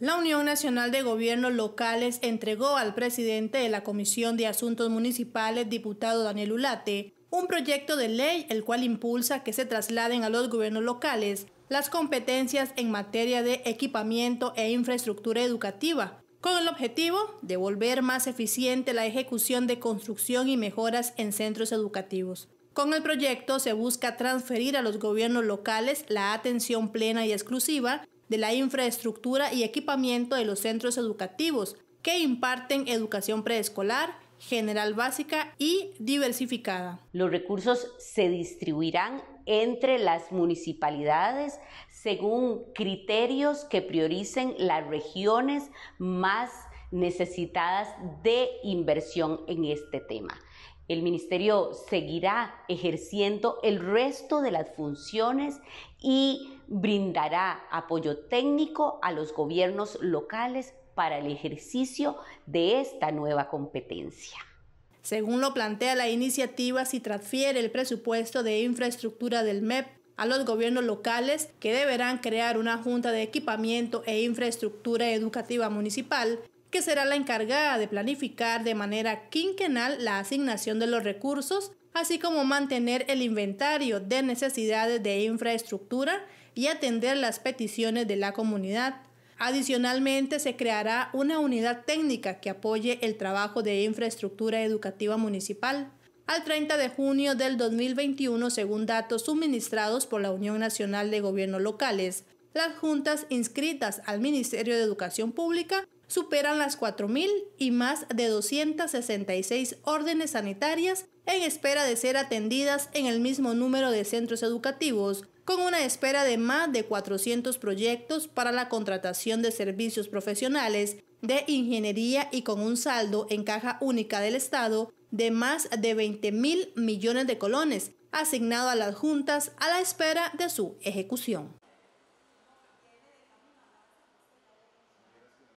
La Unión Nacional de Gobiernos Locales entregó al presidente de la Comisión de Asuntos Municipales, diputado Daniel Ulate, un proyecto de ley el cual impulsa que se trasladen a los gobiernos locales las competencias en materia de equipamiento e infraestructura educativa, con el objetivo de volver más eficiente la ejecución de construcción y mejoras en centros educativos. Con el proyecto se busca transferir a los gobiernos locales la atención plena y exclusiva de la infraestructura y equipamiento de los centros educativos que imparten educación preescolar, general básica y diversificada. Los recursos se distribuirán entre las municipalidades según criterios que prioricen las regiones más necesitadas de inversión en este tema. El ministerio seguirá ejerciendo el resto de las funciones y brindará apoyo técnico a los gobiernos locales para el ejercicio de esta nueva competencia. Según lo plantea la iniciativa, si transfiere el presupuesto de infraestructura del MEP a los gobiernos locales que deberán crear una junta de equipamiento e infraestructura educativa municipal que será la encargada de planificar de manera quinquenal la asignación de los recursos, así como mantener el inventario de necesidades de infraestructura y atender las peticiones de la comunidad. Adicionalmente, se creará una unidad técnica que apoye el trabajo de infraestructura educativa municipal. Al 30 de junio del 2021, según datos suministrados por la Unión Nacional de Gobiernos Locales, las juntas inscritas al Ministerio de Educación Pública superan las 4.000 y más de 266 órdenes sanitarias en espera de ser atendidas en el mismo número de centros educativos, con una espera de más de 400 proyectos para la contratación de servicios profesionales de ingeniería y con un saldo en caja única del Estado de más de 20.000 mil millones de colones asignado a las juntas a la espera de su ejecución.